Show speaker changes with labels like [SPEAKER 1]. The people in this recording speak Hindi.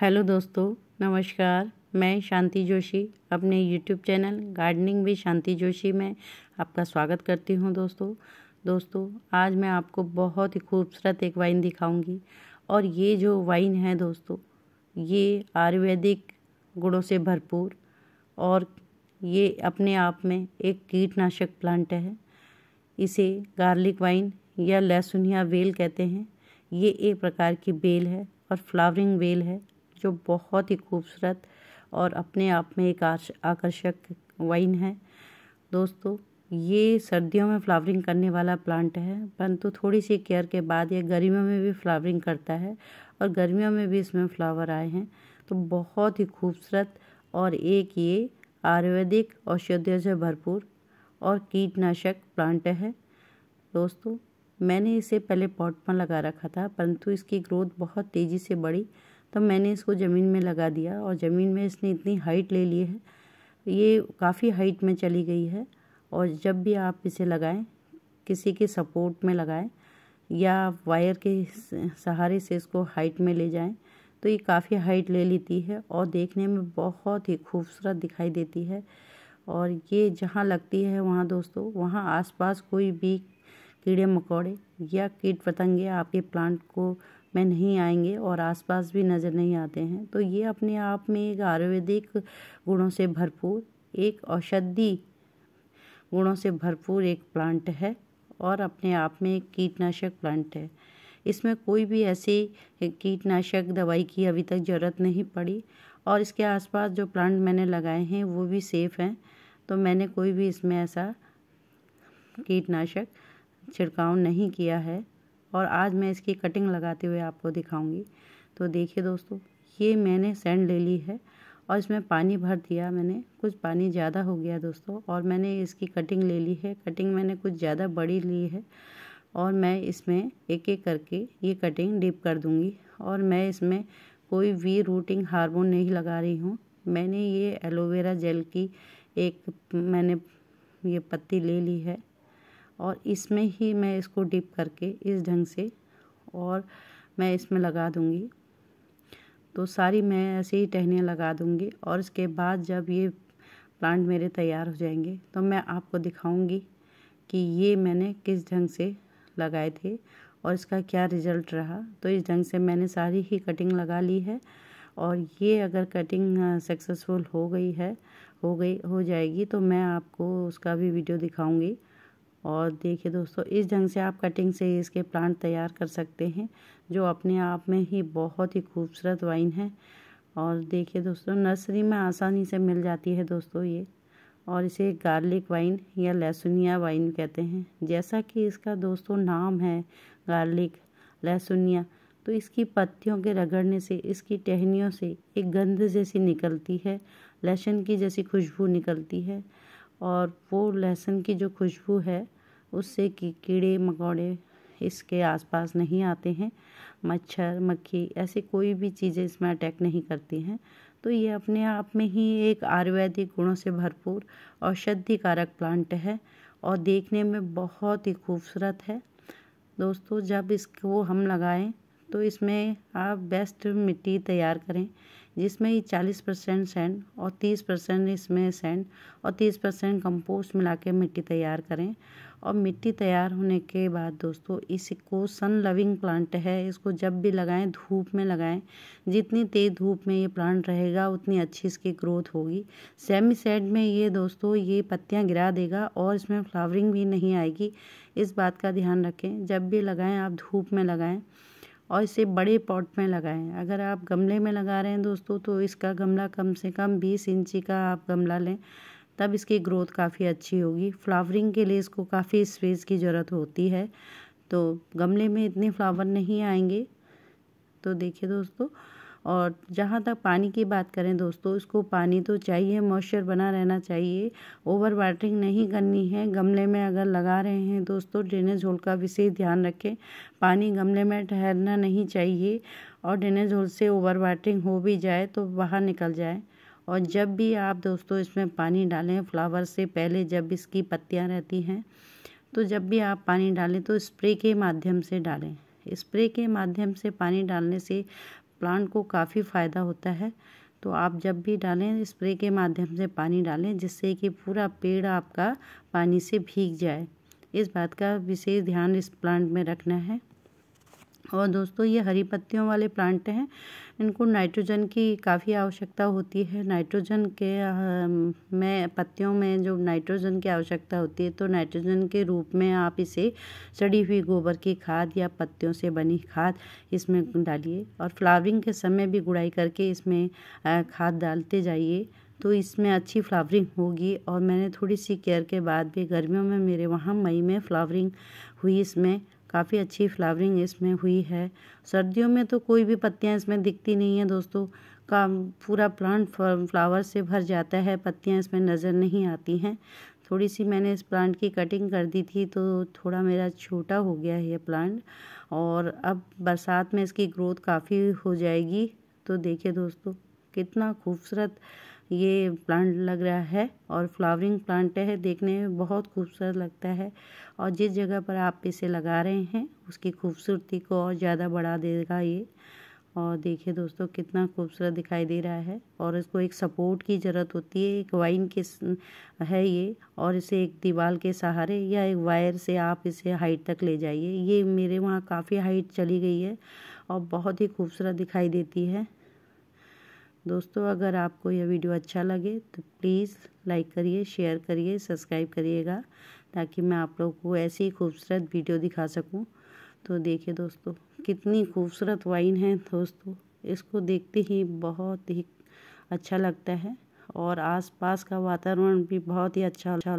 [SPEAKER 1] हेलो दोस्तों नमस्कार मैं शांति जोशी अपने यूट्यूब चैनल गार्डनिंग भी शांति जोशी में आपका स्वागत करती हूं दोस्तों दोस्तों आज मैं आपको बहुत ही खूबसूरत एक वाइन दिखाऊंगी और ये जो वाइन है दोस्तों ये आयुर्वेदिक गुणों से भरपूर और ये अपने आप में एक कीटनाशक प्लांट है इसे गार्लिक वाइन या लहसुनिया बेल कहते हैं ये एक प्रकार की बेल है और फ्लावरिंग बेल है जो बहुत ही खूबसूरत और अपने आप में एक आकर्षक वाइन है दोस्तों ये सर्दियों में फ्लावरिंग करने वाला प्लांट है परंतु थोड़ी सी केयर के बाद ये गर्मियों में भी फ्लावरिंग करता है और गर्मियों में भी इसमें फ्लावर आए हैं तो बहुत ही खूबसूरत और एक ये आयुर्वेदिक औषधियों से भरपूर और कीटनाशक प्लांट है दोस्तों मैंने इसे पहले पॉट में लगा रखा था परंतु इसकी ग्रोथ बहुत तेज़ी से बढ़ी तो मैंने इसको ज़मीन में लगा दिया और ज़मीन में इसने इतनी हाइट ले ली है ये काफ़ी हाइट में चली गई है और जब भी आप इसे लगाएं किसी के सपोर्ट में लगाएं या वायर के सहारे से इसको हाइट में ले जाएं तो ये काफ़ी हाइट ले लेती है और देखने में बहुत ही खूबसूरत दिखाई देती है और ये जहाँ लगती है वहाँ दोस्तों वहाँ आसपास कोई भी कीड़े मकोड़े या कीट पतंगे आपके प्लांट को में नहीं आएंगे और आसपास भी नज़र नहीं आते हैं तो ये अपने आप में एक आयुर्वेदिक गुणों से भरपूर एक औषधि गुणों से भरपूर एक प्लांट है और अपने आप में एक कीटनाशक प्लांट है इसमें कोई भी ऐसी कीटनाशक दवाई की अभी तक ज़रूरत नहीं पड़ी और इसके आसपास जो प्लांट मैंने लगाए हैं वो भी सेफ़ हैं तो मैंने कोई भी इसमें ऐसा कीटनाशक छिड़काव नहीं किया है और आज मैं इसकी कटिंग लगाते हुए आपको दिखाऊंगी तो देखिए दोस्तों ये मैंने सैंड ले ली है और इसमें पानी भर दिया मैंने कुछ पानी ज़्यादा हो गया दोस्तों और मैंने इसकी कटिंग ले ली है कटिंग मैंने कुछ ज़्यादा बड़ी ली है और मैं इसमें एक एक करके ये कटिंग डिप कर दूँगी और मैं इसमें कोई भी रूटिंग हारमोन नहीं लगा रही हूँ मैंने ये एलोवेरा जेल की एक मैंने ये पत्ती ले ली है और इसमें ही मैं इसको डिप करके इस ढंग से और मैं इसमें लगा दूँगी तो सारी मैं ऐसे ही टहनियाँ लगा दूँगी और इसके बाद जब ये प्लांट मेरे तैयार हो जाएंगे तो मैं आपको दिखाऊंगी कि ये मैंने किस ढंग से लगाए थे और इसका क्या रिजल्ट रहा तो इस ढंग से मैंने सारी ही कटिंग लगा ली है और ये अगर कटिंग सक्सेसफुल हो गई है हो गई हो जाएगी तो मैं आपको उसका भी वीडियो दिखाऊंगी और देखिए दोस्तों इस ढंग से आप कटिंग से इसके प्लांट तैयार कर सकते हैं जो अपने आप में ही बहुत ही खूबसूरत वाइन है और देखिए दोस्तों नर्सरी में आसानी से मिल जाती है दोस्तों ये और इसे गार्लिक वाइन या लहसुनिया वाइन कहते हैं जैसा कि इसका दोस्तों नाम है गार्लिक लहसुनिया तो इसकी पत्तियों के रगड़ने से इसकी टहनियों से एक गंध जैसी निकलती है लहसुन की जैसी खुशबू निकलती है और वो लहसुन की जो खुशबू है उससे कि कीड़े मकोड़े इसके आसपास नहीं आते हैं मच्छर मक्खी ऐसी कोई भी चीज़ें इसमें अटैक नहीं करती हैं तो ये अपने आप में ही एक आयुर्वेदिक गुणों से भरपूर औषधिकारक प्लांट है और देखने में बहुत ही खूबसूरत है दोस्तों जब इसको हम लगाएं तो इसमें आप बेस्ट मिट्टी तैयार करें जिसमें ये चालीस परसेंट सेंड और तीस परसेंट इसमें सेंड और तीस परसेंट कम्पोस्ट मिला के मिट्टी तैयार करें और मिट्टी तैयार होने के बाद दोस्तों इसको सन लविंग प्लांट है इसको जब भी लगाएं धूप में लगाएं जितनी तेज़ धूप में ये प्लांट रहेगा उतनी अच्छी इसकी ग्रोथ होगी सेमी सेड में ये दोस्तों ये पत्तियां गिरा देगा और इसमें फ्लावरिंग भी नहीं आएगी इस बात का ध्यान रखें जब भी लगाएं आप धूप में लगाएँ और इसे बड़े पॉट में लगाएं अगर आप गमले में लगा रहे हैं दोस्तों तो इसका गमला कम से कम बीस इंची का आप गमला लें तब इसकी ग्रोथ काफ़ी अच्छी होगी फ्लावरिंग के लिए इसको काफ़ी स्पेस की ज़रूरत होती है तो गमले में इतने फ्लावर नहीं आएंगे तो देखिए दोस्तों और जहाँ तक पानी की बात करें दोस्तों इसको पानी तो चाहिए मॉइस्चर बना रहना चाहिए ओवर वाटरिंग नहीं करनी है गमले में अगर लगा रहे हैं दोस्तों ड्रेनेज होल का विशेष ध्यान रखें पानी गमले में ठहरना नहीं चाहिए और ड्रेनेज होल से ओवर वाटरिंग हो भी जाए तो बाहर निकल जाए और जब भी आप दोस्तों इसमें पानी डालें फ्लावर से पहले जब इसकी पत्तियाँ रहती हैं तो जब भी आप पानी डालें तो स्प्रे के माध्यम से डालें स्प्रे के माध्यम से पानी डालने से प्लांट को काफ़ी फ़ायदा होता है तो आप जब भी डालें स्प्रे के माध्यम से पानी डालें जिससे कि पूरा पेड़ आपका पानी से भीग जाए इस बात का विशेष ध्यान इस प्लांट में रखना है और दोस्तों ये हरी पत्तियों वाले प्लांट हैं इनको नाइट्रोजन की काफ़ी आवश्यकता होती है नाइट्रोजन के में पत्तियों में जो नाइट्रोजन की आवश्यकता होती है तो नाइट्रोजन के रूप में आप इसे सड़ी हुई गोबर की खाद या पत्तियों से बनी खाद इसमें डालिए और फ्लावरिंग के समय भी गुड़ाई करके इसमें खाद डालते जाइए तो इसमें अच्छी फ्लावरिंग होगी और मैंने थोड़ी सी केयर के बाद भी गर्मियों में मेरे वहाँ मई में फ्लावरिंग हुई इसमें काफ़ी अच्छी फ्लावरिंग इसमें हुई है सर्दियों में तो कोई भी पत्तियाँ इसमें दिखती नहीं है दोस्तों का पूरा प्लांट फ्लावर से भर जाता है पत्तियाँ इसमें नज़र नहीं आती हैं थोड़ी सी मैंने इस प्लांट की कटिंग कर दी थी तो थोड़ा मेरा छोटा हो गया है ये प्लांट और अब बरसात में इसकी ग्रोथ काफ़ी हो जाएगी तो देखिए दोस्तों कितना खूबसूरत ये प्लांट लग रहा है और फ्लावरिंग प्लांट है देखने में बहुत खूबसूरत लगता है और जिस जगह पर आप इसे लगा रहे हैं उसकी खूबसूरती को और ज़्यादा बढ़ा देगा ये और देखिए दोस्तों कितना खूबसूरत दिखाई दे रहा है और इसको एक सपोर्ट की ज़रूरत होती है एक वाइन के है ये और इसे एक दीवार के सहारे या एक वायर से आप इसे हाइट तक ले जाइए ये मेरे वहाँ काफ़ी हाइट चली गई है और बहुत ही खूबसूरत दिखाई देती है दोस्तों अगर आपको यह वीडियो अच्छा लगे तो प्लीज़ लाइक करिए शेयर करिए सब्सक्राइब करिएगा ताकि मैं आप लोग को ऐसी खूबसूरत वीडियो दिखा सकूं तो देखिए दोस्तों कितनी खूबसूरत वाइन है दोस्तों इसको देखते ही बहुत ही अच्छा लगता है और आसपास का वातावरण भी बहुत ही अच्छा